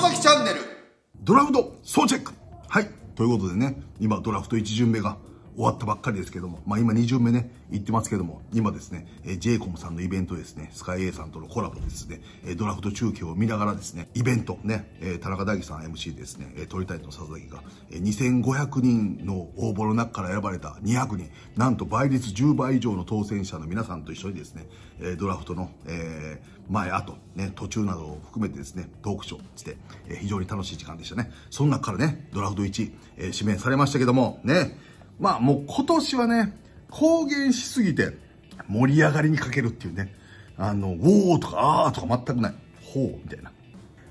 外崎チャンネルドラフト総チェックはいということでね今ドラフト1巡目が終わったばっかりですけども、まあ、今2巡目ね、行ってますけども、今ですね、え JCOM さんのイベントですね、スカイ A さんとのコラボですね、えドラフト中継を見ながらですね、イベントね、え田中大樹さん MC ですね、えー、鳥谷の佐々木が、え2500人の応募の中から選ばれた200人、なんと倍率10倍以上の当選者の皆さんと一緒にですね、えドラフトの、えー、前後、ね、途中などを含めてですね、トークショーして、えー、非常に楽しい時間でしたね。その中からね、ドラフト1、えー、指名されましたけども、ね、まあもう今年はね、公言しすぎて、盛り上がりにかけるっていうね、あの、おーとか、あーとか全くない。ほう、みたいな。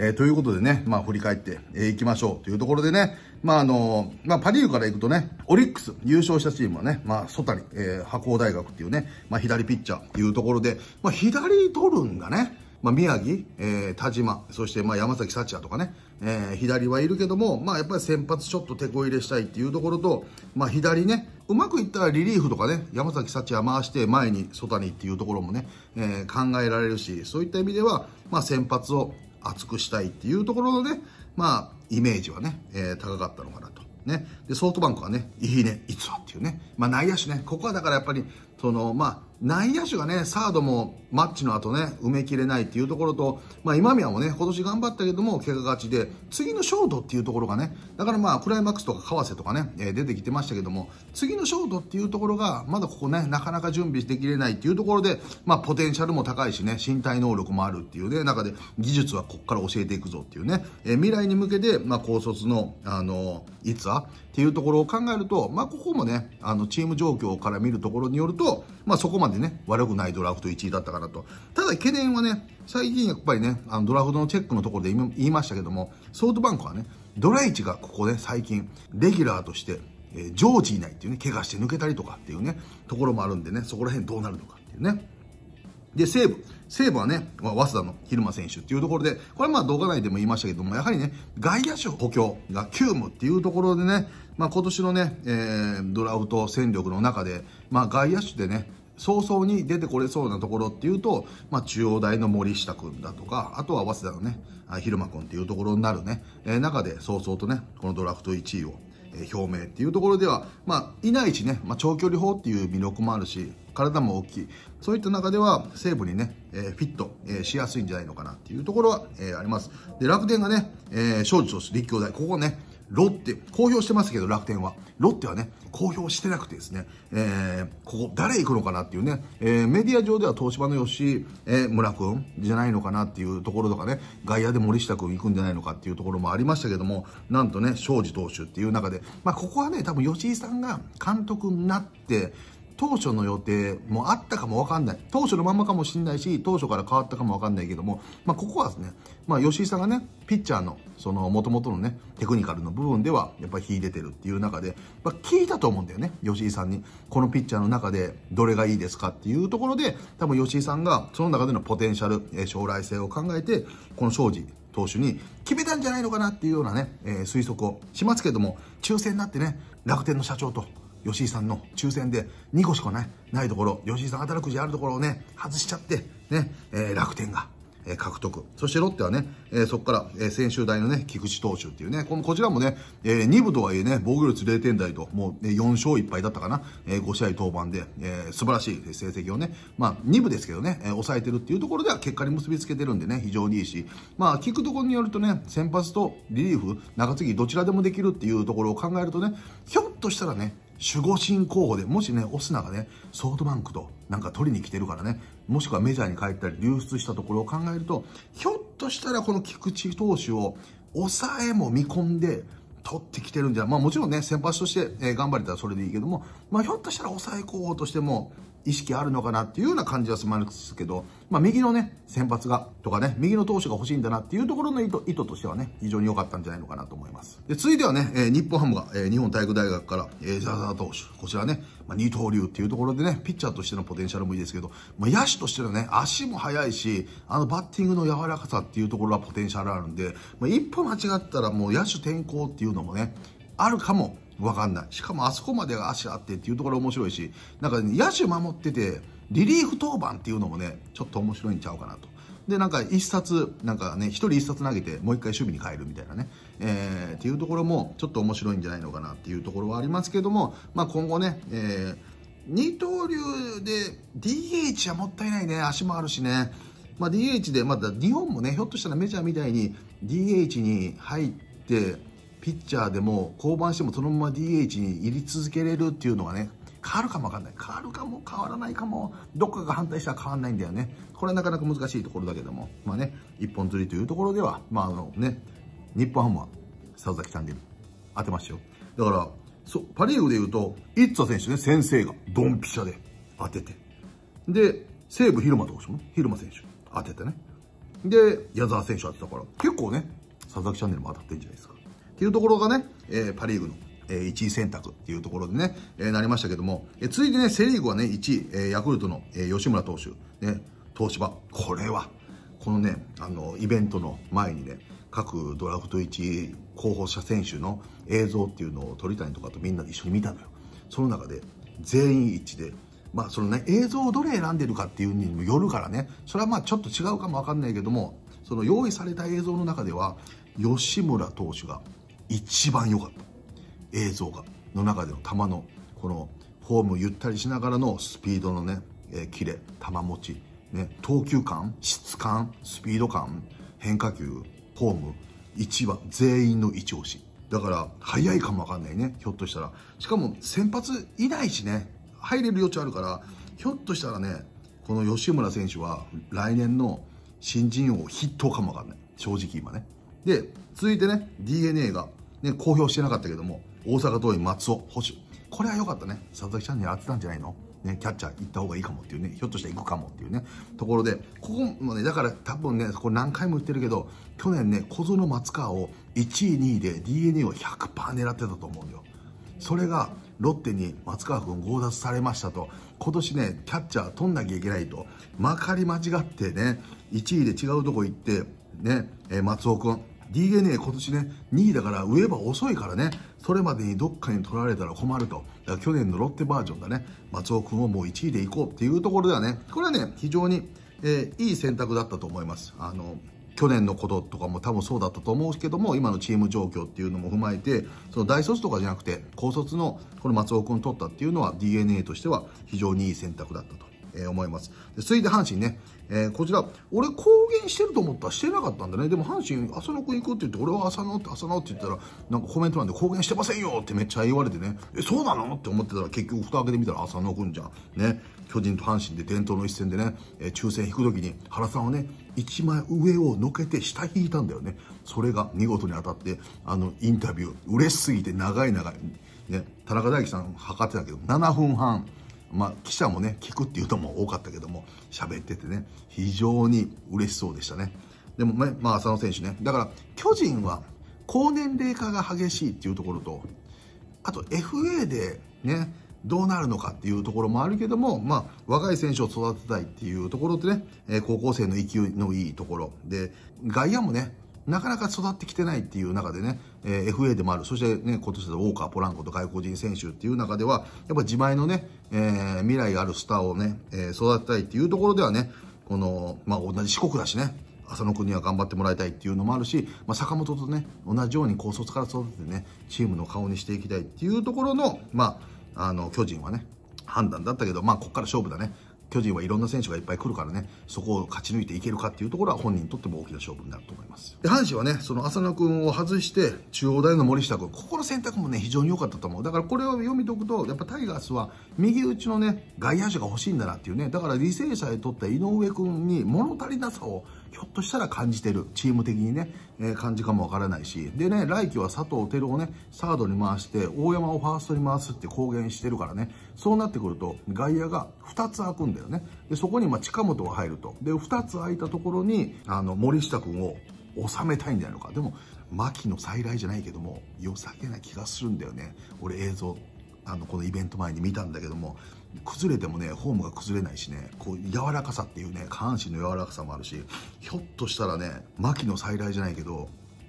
えー、ということでね、まあ、振り返ってい、えきましょうというところでね、まあ、あのまあ、パリーグから行くとね、オリックス優勝したチームはね、まあ、ソタリ、えー、白鴎大学っていうね、まあ、左ピッチャーというところで、まあ、左取るんだね。まあ、宮城、えー、田島、そしてまあ山崎幸也とかね、えー、左はいるけども、まあ、やっぱり先発ちょっと手こ入れしたいっていうところと、まあ、左ね、うまくいったらリリーフとかね、山崎幸也回して前に外にっていうところもね、えー、考えられるし、そういった意味では、まあ、先発を厚くしたいっていうところのね、まあ、イメージはね、えー、高かったのかなと。ね、でソフトバンクはね、いいね、いつ話っていうね、まあ、内野手ね、ここはだからやっぱり、そのまあ、内野手がね、サードもマッチの後ね、埋めきれないっていうところと、まあ今宮もね、今年頑張ったけども、怪我勝ちで、次のショートっていうところがね、だからまあクライマックスとか川瀬とかね、え出てきてましたけども、次のショートっていうところが、まだここね、なかなか準備できれないっていうところで、まあポテンシャルも高いしね、身体能力もあるっていうね、中で技術はここから教えていくぞっていうね、え未来に向けて、まあ高卒の、あの、いつはっていうところを考えると、まあここもね、あのチーム状況から見るところによると、まあそこまででね、悪くないドラフト1位だったかなと。ただ懸念はね、最近やっぱりね、あのドラフトのチェックのところで言いましたけども、ソフトバンクはね、ドラ1がここで、ね、最近、レギュラーとして、えー、常時いないっていうね、怪我して抜けたりとかっていうね、ところもあるんでね、そこら辺どうなるのかっていうね。で、西武。西武はね、まあ、早稲田の蛭間選手っていうところで、これはまあ動画内でも言いましたけども、やはりね、外野手補強が急務っていうところでね、まあ今年のね、えー、ドラフト戦力の中で、まあ外野手でね、早々に出てこれそうなところっていうと、まあ、中央大の森下君だとか、あとは早稲田のね、昼間君っていうところになるね、えー、中で早々とね、このドラフト1位を、え表明っていうところでは、まあ、いないちね、まあ、長距離砲っていう魅力もあるし、体も大きい。そういった中では、西武にね、えー、フィット、えしやすいんじゃないのかなっていうところは、えあります。で、楽天がね、え庄司投手、立教大、ここね、ロッテ、公表してますけど、楽天は。ロッテはね、公表してなくてですね、えー、ここ誰行くのかなっていうね、えー、メディア上では東芝の吉井、えー、村君じゃないのかなっていうところとかね、外野で森下君行くんじゃないのかっていうところもありましたけども、なんとね、庄司投手っていう中で、まあ、ここはね、多分吉井さんが監督になって、当初の予定もあったかもわかんない。当初のままかもしんないし、当初から変わったかもわかんないけども、まあ、ここはですね、まあ、吉井さんがね、ピッチャーの、その、元々のね、テクニカルの部分では、やっぱ秀でてるっていう中で、まあ、聞いたと思うんだよね、吉井さんに。このピッチャーの中で、どれがいいですかっていうところで、多分吉井さんが、その中でのポテンシャル、え将来性を考えて、この庄司投手に決めたんじゃないのかなっていうようなね、えー、推測をしますけども、抽選になってね、楽天の社長と、吉井さんの抽選で2個しかないところ、吉井さん当たるくじあるところをね、外しちゃって、ね、えー、楽天が、えー、獲得。そしてロッテはね、えー、そこから、えー、先週代のね、菊池投手っていうね、このこちらもね、えー、2部とはいえね、防御率0点台と、もう、ね、4勝1敗だったかな、えー、5試合登板で、えー、素晴らしい成績をね、まあ2部ですけどね、えー、抑えてるっていうところでは結果に結びつけてるんでね、非常にいいし、まあ聞くところによるとね、先発とリリーフ、中継ぎどちらでもできるっていうところを考えるとね、ひょっとしたらね、守護神候補で、もしね、オスナがね、ソフトバンクとなんか取りに来てるからね、もしくはメジャーに帰ったり流出したところを考えると、ひょっとしたらこの菊池投手を抑えも見込んで、取ってきてるんじゃ、まあもちろんね、先発として、え頑張れたらそれでいいけども、まあひょっとしたら抑え候補としても、意識あるのかなっていうような感じはしますけど、まあ、右のね、先発が、とかね、右の投手が欲しいんだなっていうところの意図意図としてはね、非常に良かったんじゃないのかなと思います。で、続いてはね、えー、日本ハムが、えー、日本体育大学から、えー、ザーザー投手、こちらね、まあ、二刀流っていうところでね、ピッチャーとしてのポテンシャルもいいですけど、まあ、野手としてのね、足も速いし、あのバッティングの柔らかさっていうところはポテンシャルあるんで、まあ、一歩間違ったらもう野手転向っていうのもね、あるかもわかんない。しかもあそこまで足あってっていうところ面白いし、なんか、野手守ってて、リリーフ登板っていうのもね、ちょっと面白いんちゃうかなと。で、なんか一冊、なんかね、一人一冊投げて、もう一回守備に変えるみたいなね、えー、っていうところも、ちょっと面白いんじゃないのかなっていうところはありますけども、まあ今後ね、えー、二刀流で DH はもったいないね、足もあるしね、まあ、DH で、まだ日本もね、ひょっとしたらメジャーみたいに DH に入って、ピッチャーでも降板してもそのまま DH に入り続けれるっていうのはね変わるかも分かんない変わるかも変わらないかもどっかが反対したら変わんないんだよねこれはなかなか難しいところだけどもまあね一本釣りというところではまああのね日本ハムは佐々木さんで当てましたよだからそパ・リーグでいうと一ァ選手ね先生がドンピシャで当ててで西武広間投手も広間選手当ててねで矢沢選手当てたから結構ね佐々木チャンネルも当たってるんじゃないですかっていうところがね、えパ・リーグのえ1位選択っていうところでね、えなりましたけども、え続いてね、セ・リーグはね、1位、えヤクルトの、え吉村投手、ね、東芝、これは、このね、あの、イベントの前にね、各ドラフト1候補者選手の映像っていうのを鳥谷とかとみんなで一緒に見たのよ。その中で、全員一致で、まあそのね、映像をどれ選んでるかっていうにもよるからね、それはまあちょっと違うかもわかんないけども、その用意された映像の中では、吉村投手が一番良かった映像がの中での球のこのフォームゆったりしながらのスピードのね、えー、キレ球持ち、ね、投球感質感スピード感変化球フォーム一番全員の一押しだから早いかもわかんないねひょっとしたらしかも先発いないしね入れる余地あるからひょっとしたらねこの吉村選手は来年の新人王筆頭かもわかんない正直今ねで続いてね d n a がね、公表してなかったけども、大阪桐蔭松尾、保守。これは良かったね。佐々木さんに当てたんじゃないのね、キャッチャー行った方がいいかもっていうね、ひょっとしたら行くかもっていうね、ところで、ここもね、だから多分ね、これ何回も言ってるけど、去年ね、小園松川を1位、2位で DNA を100%狙ってたと思うんよ。それが、ロッテに松川君強奪されましたと、今年ね、キャッチャー取んなきゃいけないと、まかり間違ってね、1位で違うとこ行って、ね、え松尾君、DNA 今年ね、2位だから上は遅いからね、それまでにどっかに取られたら困ると。だから去年のロッテバージョンだね、松尾君をもう1位でいこうっていうところではね、これはね、非常に、えー、いい選択だったと思います。あの、去年のこととかも多分そうだったと思うけども今のチーム状況っていうのも踏まえてその大卒とかじゃなくて高卒のこの松尾君取ったっていうのは DNA としては非常にいい選択だったと。えー、思います。で、続いて阪神ね。えー、こちら、俺公言してると思ったらしてなかったんだね。でも阪神、浅野君行くって言って、俺は浅野って、浅野って言ったら、なんかコメント欄で公言してませんよってめっちゃ言われてね、え、そうなのって思ってたら結局蓋開けてみたら浅野君じゃん。ね。巨人と阪神で伝統の一戦でね、えー、抽選引く時に原さんはね、一枚上をのけて下引いたんだよね。それが見事に当たって、あの、インタビュー、嬉しすぎて長い長い。ね、田中大輝さん測ってたけど、7分半。まあ、記者もね、聞くっていう人も多かったけども、喋っててね、非常に嬉しそうでしたね。でもね、まあ、浅野選手ね。だから、巨人は高年齢化が激しいっていうところと、あと FA でね、どうなるのかっていうところもあるけども、まあ、若い選手を育てたいっていうところってね、高校生の勢いのいいところで、外野もね、なかなか育ってきてないっていう中でね、えー、FA でもある、そしてね、今年のウォーカー、ポランコと外国人選手っていう中では、やっぱ自前のね、えー、未来があるスターをね、えー、育てたいっていうところではね、この、まあ、同じ四国だしね、浅野君には頑張ってもらいたいっていうのもあるし、まあ、坂本とね、同じように高卒から育ててね、チームの顔にしていきたいっていうところの、まあ、あの、巨人はね、判断だったけど、まあ、ここから勝負だね。巨人はいろんな選手がいっぱい来るからね、そこを勝ち抜いていけるかっていうところは本人にとっても大きな勝負になると思います。で、阪神はね、その浅野君を外して、中央大の森下君、ここの選択もね、非常に良かったと思う。だからこれを読み解くと、やっぱタイガースは右打ちのね、外野手が欲しいんだなっていうね、だから履正社へとった井上君に物足りなさをひょっとしたら感じてる。チーム的にね、えー、感じかもわからないし。でね、来季は佐藤輝をね、サードに回して、大山をファーストに回すって公言してるからね、そうなってくると、外野が2つ開くんだよね。で、そこにま近本が入ると。で、2つ開いたところに、あの、森下君を収めたいんじゃないのか。でも、牧の再来じゃないけども、良さげな気がするんだよね。俺映像、あの、このイベント前に見たんだけども、崩れてもね、フォームが崩れないしね、こう、柔らかさっていうね、下半身の柔らかさもあるし、ひょっとしたらね、牧野再来じゃないけど、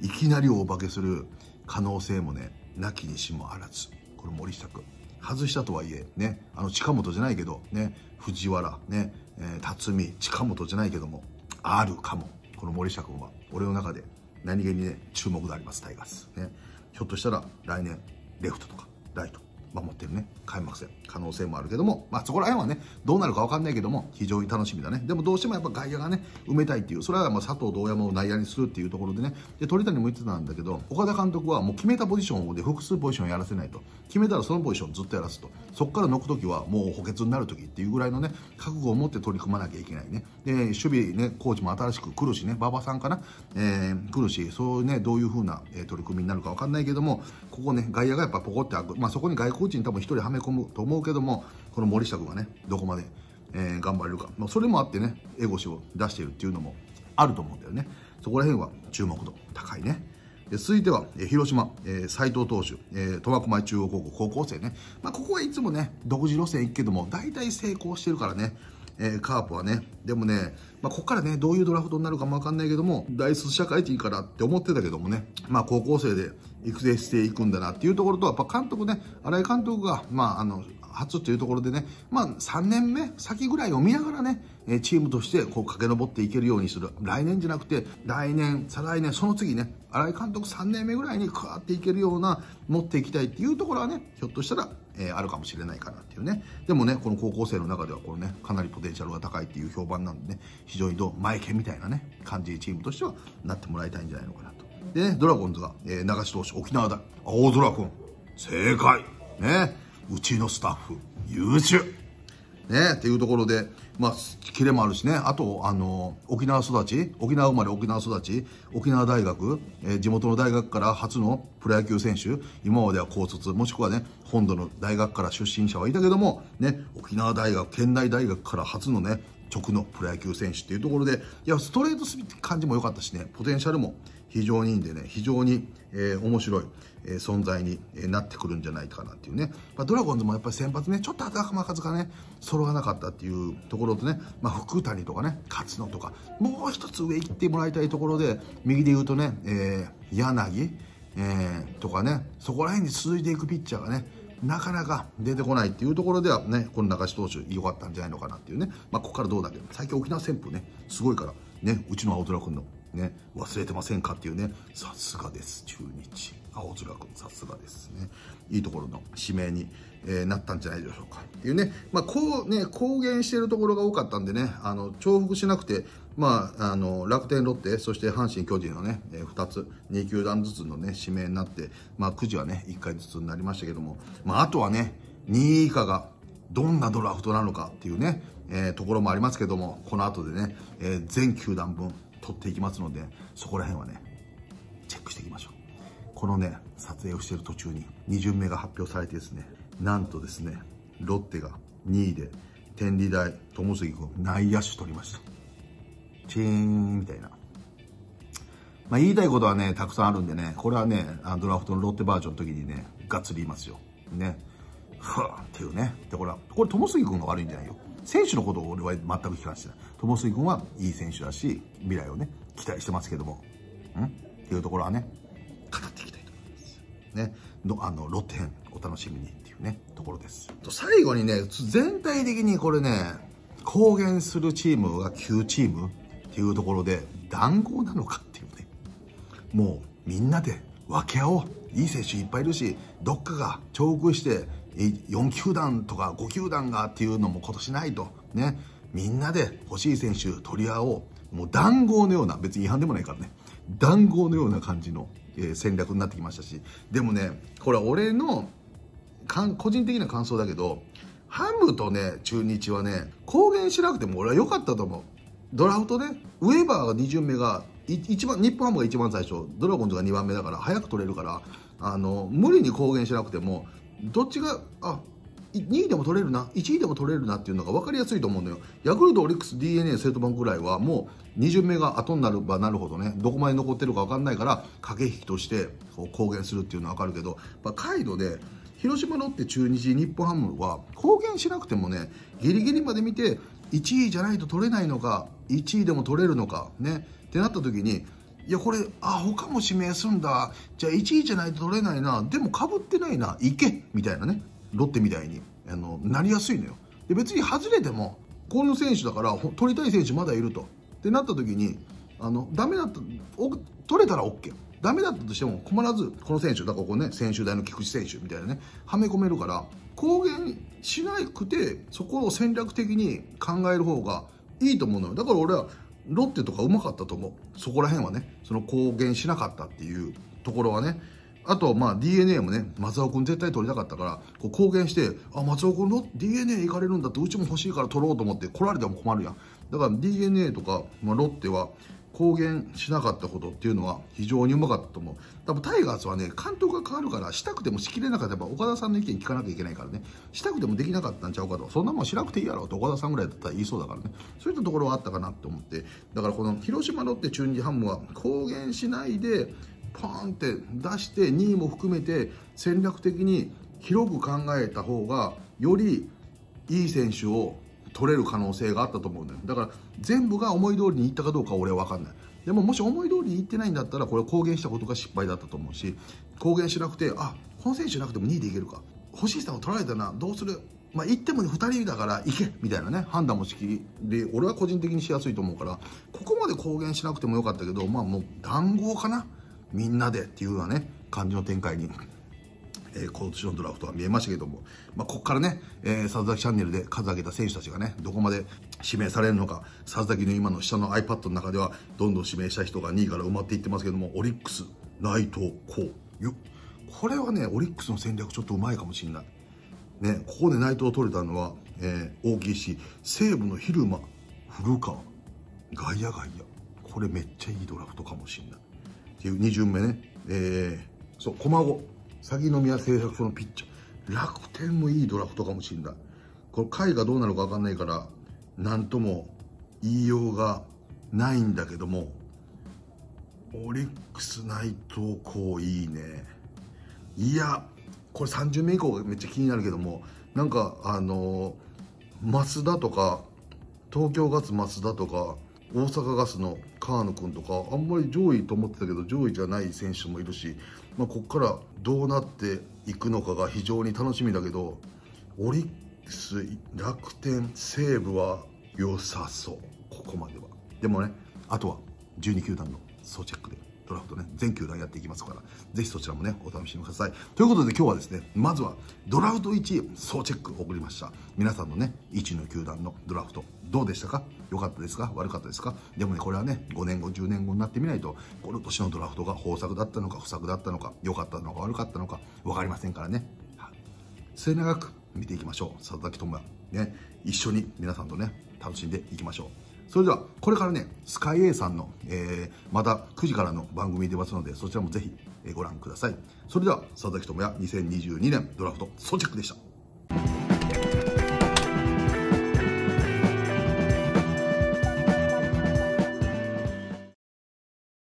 いきなり大化けする可能性もね、なきにしもあらず。これ森下君。外したとはいえ、ね、あの、近本じゃないけど、ね、藤原、ね、えー、辰巳、近本じゃないけども、あるかも。この森下君は、俺の中で何気にね、注目であります、タイガース。ね。ひょっとしたら来年、レフトとか、ライト、守ってるね。開幕戦、可能性もあるけども、まあそこら辺はね、どうなるかわかんないけども、非常に楽しみだね。でもどうしてもやっぱ外野がね、埋めたいっていう、それはまあ佐藤堂山を内野にするっていうところでね、で、鳥谷も言ってたんだけど、岡田監督はもう決めたポジションで複数ポジションやらせないと。決めたらそのポジションずっとやらすと。そこから抜くときはもう補欠になるときっていうぐらいのね、覚悟を持って取り組まなきゃいけないね。で、守備ね、コーチも新しく来るしね、馬場さんかな、えー、来るし、そうね、どういうふうな取り組みになるかわかんないけども、ここね、外野がやっぱポコって開く。まあそこに外国人多分一人はめめ込むと思うけども、この森下君がね、どこまで、えー、頑張れるか。まあ、それもあってね、エゴシを出しているっていうのもあると思うんだよね。そこら辺は注目度高いね。で続いては、えー、広島、えー、斉藤投手、え苫小牧中央高校高校生ね。まあ、ここはいつもね、独自路線行くけども、大体成功してるからね、えー、カープはね。でもね、まあ、ここからね、どういうドラフトになるかもわかんないけども、大卒社会人からって思ってたけどもね、まあ、高校生で育成していくんだなっていうところと、やっぱ監督ね、新井監督が、まあ、あの、初というところでね、まあ、3年目先ぐらいを見ながらね、チームとしてこう駆け上っていけるようにする。来年じゃなくて、来年、再来年、その次ね、新井監督3年目ぐらいにクワーっていけるような、持っていきたいっていうところはね、ひょっとしたらえー、あるかもしれないかなっていうね。でもね、この高校生の中ではこのね、かなりポテンシャルが高いっていう評判なんでね、非常にどう、前剣みたいなね、感じチームとしてはなってもらいたいんじゃないのかなと。でね、ドラゴンズが、えー、流し投手沖縄大、青空君、正解ね、うちのスタッフ、優秀ね、っていうところで、まあ、キレもあるしね。あと、あの、沖縄育ち、沖縄生まれ沖縄育ち、沖縄大学、えー、地元の大学から初のプロ野球選手、今までは高卒、もしくはね、本土の大学から出身者はいたけども、ね、沖縄大学、県内大学から初のね、直のプロ野球選手っていうところで、いや、ストレートスピて感じも良かったしね、ポテンシャルも非常にでね、非常に、えー、面白い、えー、存在に、えー、なってくるんじゃないかなっていうね。まあ、ドラゴンズもやっぱり先発ね、ちょっと頭数がね、揃わなかったっていうところとね、まあ、福谷とかね、勝野とか、もう一つ上行ってもらいたいところで、右で言うとね、えー、柳、えー、とかね、そこら辺に続いていくピッチャーがね、なかなか出てこないっていうところではね、この中地投手良かったんじゃないのかなっていうね。まあ、ここからどうだけど、最近沖縄旋風ね、すごいから、ね、うちの青空君のね、忘れてませんかっていうね、さすがです、中日。青空君、さすがですね。いいところの指名に、えー、なったんじゃないでしょうか。っていうね、まあ、こうね、公言しているところが多かったんでね、あの、重複しなくて、まあ、あの、楽天、ロッテ、そして阪神、巨人のね、えー、2つ、2球団ずつのね、指名になって、まあ、くじはね、1回ずつになりましたけども、まあ、あとはね、2位以下が、どんなドラフトなのかっていうね、えー、ところもありますけども、この後でね、えー、全球団分、撮っていきますので、そこら辺はね、チェックしていきましょう。このね、撮影をしている途中に2巡目が発表されてですね、なんとですね、ロッテが2位で、天理大、友杉君、内野手取りました。チーンみたいな。まあ、言いたいことはね、たくさんあるんでね、これはね、ドラフトのロッテバージョンの時にね、がっつり言いますよ。ね。はあっていうね。で、これは、これ、友杉君が悪いんじゃないよ。選手のことを俺は全く聞かしてない。友水君はいい選手だし、未来をね、期待してますけども、うんっていうところはね、語っていきたいと思います。ね、の、あの、露編お楽しみにっていうね、ところです。と最後にね、全体的にこれね、公言するチームが9チームっていうところで、談合なのかっていうね、もうみんなで分け合おう。いい選手いっぱいいるし、どっかが重複して、4球団とか5球団がっていうのも今年ないとねみんなで欲しい選手取り合おうもう談合のような別に違反でもないからね談合のような感じの、戦略になってきましたしでもねこれは俺の個人的な感想だけどハムとね中日はね公言しなくても俺は良かったと思うドラフトねウェーバーが2巡目が一番日本ハムが一番最初ドラゴンズが2番目だから早く取れるからあの無理に公言しなくてもどっちがあ2位でも取れるな1位でも取れるなっていうのが分かりやすいと思うのよヤクルトオリックス d n a ソフトバンクぐらいはもう2巡目が後になればなるほどねどこまで残ってるか分かんないから駆け引きとしてこう公言するっていうのは分かるけど、まあ、イドで広島ロッテ中日日本ハムは公言しなくてもねギリギリまで見て1位じゃないと取れないのか1位でも取れるのかねってなった時にいやこれあ他も指名するんだじゃあ1位じゃないと取れないなでもかぶってないないけみたいなねロッテみたいにあのなりやすいのよで別に外れてもこの選手だから取りたい選手まだいるとってなった時にあのダメだった取れたら OK ダメだったとしても困らずこの選手だからここね専修大の菊池選手みたいなねはめ込めるから公言しなくてそこを戦略的に考える方がいいと思うのよだから俺はロッテとかうまかったと思う。そこら辺はね、その公言しなかったっていうところはね、あと、まあ、DNA もね、松尾君絶対取りたかったから、こう公言して、あ、松尾君の DNA 行かれるんだって、うちも欲しいから取ろうと思って来られても困るやん。だから DNA とか、まあ、ロッテは、公言しなかったことっていうのは非常にうまかったと思う多分タイガースはね監督が変わるからしたくてもしきれなかったら岡田さんの意見聞かなきゃいけないからねしたくてもできなかったんちゃうかとそんなもんしなくていいやろと岡田さんぐらいだったら言いそうだからねそういったところはあったかなと思ってだからこの広島ロッテ中日ハムは公言しないでポーンって出して2位も含めて戦略的に広く考えた方がよりいい選手を取れる可能性があったと思うんだよだから全部が思い通りにいったかどうかは俺は分かんないでももし思い通りにいってないんだったらこれ公言したことが失敗だったと思うし公言しなくてあこの選手なくても2位でいけるか星さんを取られたなどうするまあ、行っても2人だから行けみたいなね判断もしきで俺は個人的にしやすいと思うからここまで公言しなくてもよかったけどまあもう談合かなみんなでっていうようなね感じの展開にえー、今年のドラフトは見えましたけども、まあ、ここからね、えー、佐々木チャンネルで数上げた選手たちがね、どこまで指名されるのか、佐々木の今の下の iPad の中では、どんどん指名した人が2位から埋まっていってますけども、オリックス、内藤、こう、よこれはね、オリックスの戦略ちょっとうまいかもしれない。ね、ここで内藤を取れたのは、えー、大きいし、西武の蛭間、古川、外野外野。これめっちゃいいドラフトかもしれない。っていう2巡目ね、えー、そう、駒子。鷺宮製作所のピッチャー楽天もいいドラフトかもしれないこれ回がどうなるか分かんないから何とも言いようがないんだけどもオリックス内藤こいいねいやこれ30名以降がめっちゃ気になるけどもなんかあの増田とか東京ガス増田とか大阪ガスの川野君とかあんまり上位と思ってたけど上位じゃない選手もいるしまあ、ここからどうなっていくのかが非常に楽しみだけどオリックス楽天西武は良さそうここまではでもねあとは12球団の総チェックでドラフトね、全球団やっていきますから、ぜひそちらもね、お楽しみください。ということで今日はですね、まずはドラフト1位、総チェック送りました。皆さんのね、1の球団のドラフト、どうでしたか良かったですか悪かったですかでもね、これはね、5年後、10年後になってみないと、この年のドラフトが豊作だったのか、不作だったのか、良かったのか、悪かったのか、分かりませんからね。末永く見ていきましょう。佐々木智也。ね、一緒に皆さんとね、楽しんでいきましょう。それではこれからねスカイ A さんの、えー、また9時からの番組出ますのでそちらもぜひご覧くださいそれでは佐々木智也2022年ドラフト装着でした